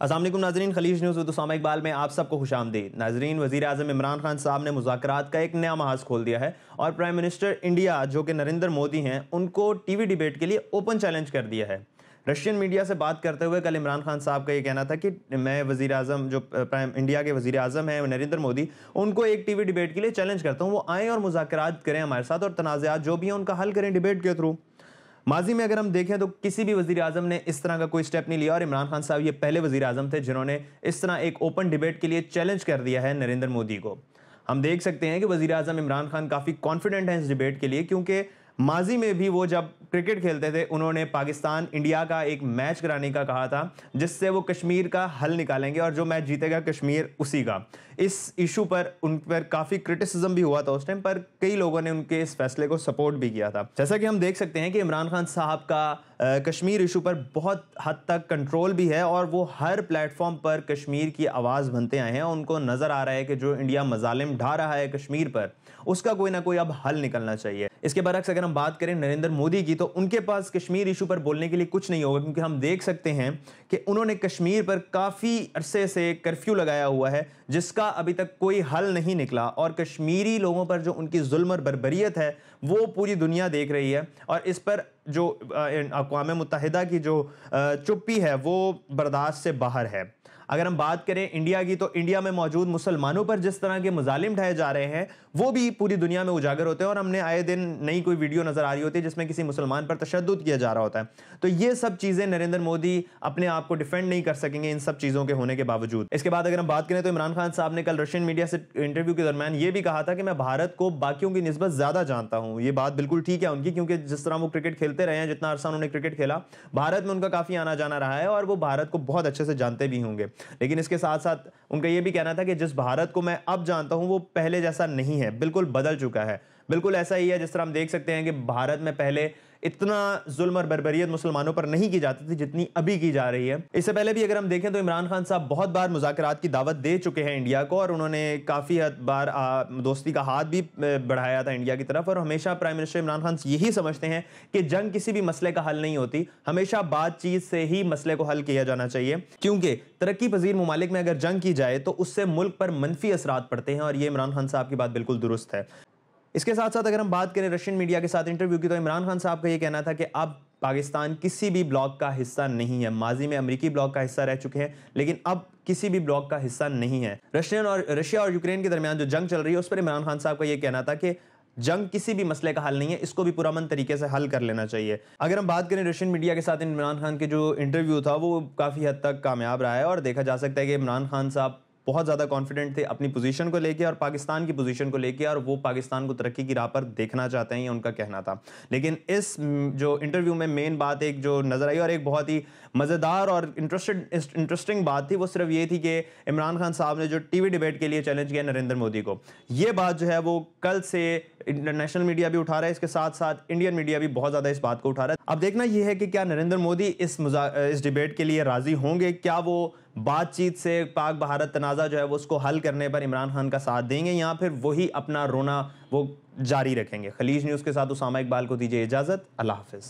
असल नाजरीन खलीज न्यूज़ उदसामा इकबाल में आप सबको खुश आमदी नाजरीन वजी अजम इमरान खान साहब ने मुजाकर का एक नया महाज खोल दिया है और प्राइम मिनिस्टर इंडिया जो कि नरेंद्र मोदी हैं उनको टी वी डिबेट के लिए ओपन चैलेंज कर दिया है रशियन मीडिया से बात करते हुए कल इमरान खान साहब का ये कहना था कि मैं वजी अजम जो प्राइम इंडिया के वजी अजम हैं नरेंद्र मोदी उनको एक टी वी डिबेट के लिए चैलेंज करता हूँ वो आएँ और मुजाकर करें हमारे साथ और तनाज़ात जो भी हैं उनका हल करें डिबेट के थ्रू माजी में अगर हम देखें तो किसी भी वजी अजम ने इस तरह का कोई स्टेप नहीं लिया और इमरान खान साहब ये पहले वजी अजम थे जिन्होंने इस तरह एक ओपन डिबेट के लिए चैलेंज कर दिया है नरेंद्र मोदी को हम देख सकते हैं कि वजी अजम इमरान खान काफ़ी कॉन्फिडेंट हैं इस डिबेट के लिए क्योंकि माजी में भी वो जब क्रिकेट खेलते थे उन्होंने पाकिस्तान इंडिया का एक मैच कराने का कहा था जिससे वो कश्मीर का हल निकालेंगे और जो मैच जीतेगा कश्मीर उसी का इस इशू पर उन पर काफ़ी क्रिटिसिज्म भी हुआ था उस टाइम पर कई लोगों ने उनके इस फैसले को सपोर्ट भी किया था जैसा कि हम देख सकते हैं कि इमरान खान साहब का कश्मीर इशू पर बहुत हद तक कंट्रोल भी है और वो हर प्लेटफॉर्म पर कश्मीर की आवाज़ बनते आए हैं उनको नज़र आ रहा है कि जो इंडिया मजालिम ढा रहा है कश्मीर पर उसका कोई ना कोई अब हल निकलना चाहिए इसके बरक्स अगर हम बात करें नरेंद्र मोदी की तो उनके पास कश्मीर इशू पर बोलने के लिए कुछ नहीं होगा क्योंकि हम देख सकते हैं कि उन्होंने कश्मीर पर काफ़ी अरसे से कर्फ्यू लगाया हुआ है जिसका अभी तक कोई हल नहीं निकला और कश्मीरी लोगों पर जो उनकी जुल्म और बरबरीत है वो पूरी दुनिया देख रही है और इस पर जो अकवा मुतहदा की जो चुप्पी है वो बर्दाश्त से बाहर है अगर हम बात करें इंडिया की तो इंडिया में मौजूद मुसलमानों पर जिस तरह के मुजालिम ढाए जा रहे हैं वो भी पूरी दुनिया में उजागर होते हैं और हमने आए दिन नई कोई वीडियो नज़र आ रही होती है जिसमें किसी मुसलमान पर तशद किया जा रहा होता है तो ये सब चीज़ें नरेंद्र मोदी अपने आप को डिफेंड नहीं कर सकेंगे इन सब चीज़ों के होने के बावजूद इसके बाद अगर हम बात करें तो इमरान खान साहब ने कल रशियन मीडिया से इंटरव्यू के दरमियान ये भी कहा था कि मैं भारत को बाकियों की नस्बत ज़्यादा जानता हूँ ये बात बिल्कुल ठीक है उनकी क्योंकि जिस तरह वो क्रिकेट खेलते रहे हैं जितना अरसा उन्होंने क्रिकेट खेला भारत में उनका काफ़ी आना जाना रहा है और वो भारत को बहुत अच्छे से जानते भी होंगे लेकिन इसके साथ साथ उनका ये भी कहना था कि जिस भारत को मैं अब जानता हूँ वो पहले जैसा नहीं है बिल्कुल बदल चुका है बिल्कुल ऐसा ही है जिस तरह हम देख सकते हैं कि भारत में पहले इतना जुल्म और बरबरीत मुसलमानों पर नहीं की जाती थी जितनी अभी की जा रही है इससे पहले भी अगर हम देखें तो इमरान खान साहब बहुत बार मुजाकरात की दावत दे चुके हैं इंडिया को और उन्होंने काफ़ी हद बार दोस्ती का हाथ भी बढ़ाया था इंडिया की तरफ और हमेशा प्राइम मिनिस्टर इमरान खान यही समझते हैं कि जंग किसी भी मसले का हल नहीं होती हमेशा बातचीत से ही मसले को हल किया जाना चाहिए क्योंकि तरक्की पजीर ममालिक में अगर जंग की जाए तो उससे मुल्क पर मनफी असरात पड़ते हैं और ये इमरान खान साहब की बात बिल्कुल दुरुस्त है इसके साथ साथ अगर हम बात करें रशियन मीडिया के साथ इंटरव्यू की तो इमरान खान साहब का ये कहना था कि अब पाकिस्तान किसी भी ब्लॉक का हिस्सा नहीं है माजी में अमरीकी ब्लॉक का हिस्सा रह चुके हैं लेकिन अब किसी भी ब्लॉक का हिस्सा नहीं है रशियन और रशिया और यूक्रेन के दरमियान जो जंग चल रही है उस पर इमरान खान साहब का ये कहना था कि जंग किसी भी मसले का हल नहीं है इसको भी पुरामन तरीके से हल कर लेना चाहिए अगर हम बात करें रशियन मीडिया के साथ इमरान खान के जो इंटरव्यू था वो काफ़ी हद तक कामयाब रहा है और देखा जा सकता है कि इमरान खान साहब बहुत ज़्यादा कॉन्फिडेंट थे अपनी पोजीशन को लेकर और पाकिस्तान की पोजीशन को लेकर और वो पाकिस्तान को तरक्की की राह पर देखना चाहते हैं ये उनका कहना था लेकिन इस जो इंटरव्यू में मेन बात एक जो नज़र आई और एक बहुत ही मज़ेदार और इंटरेस्टेड इंटरेस्टिंग बात थी वो सिर्फ ये थी कि इमरान खान साहब ने जो टीवी डिबेट के लिए चैलेंज किया नरेंद्र मोदी को ये बात जो है वो कल से इंटरनेशनल मीडिया भी उठा रहा है इसके साथ साथ इंडियन मीडिया भी बहुत ज़्यादा इस बात को उठा रहा है अब देखना यह है कि क्या नरेंद्र मोदी इस इस डिबेट के लिए राज़ी होंगे क्या वो बातचीत से पाक भारत तनाज़ा जो है वो उसको हल करने पर इमरान खान का साथ देंगे या फिर वही अपना रोना वो जारी रखेंगे खलीज न्यूज़ के साथ उसामा इकबाल को दीजिए इजाज़त अल्लाह हाफिज़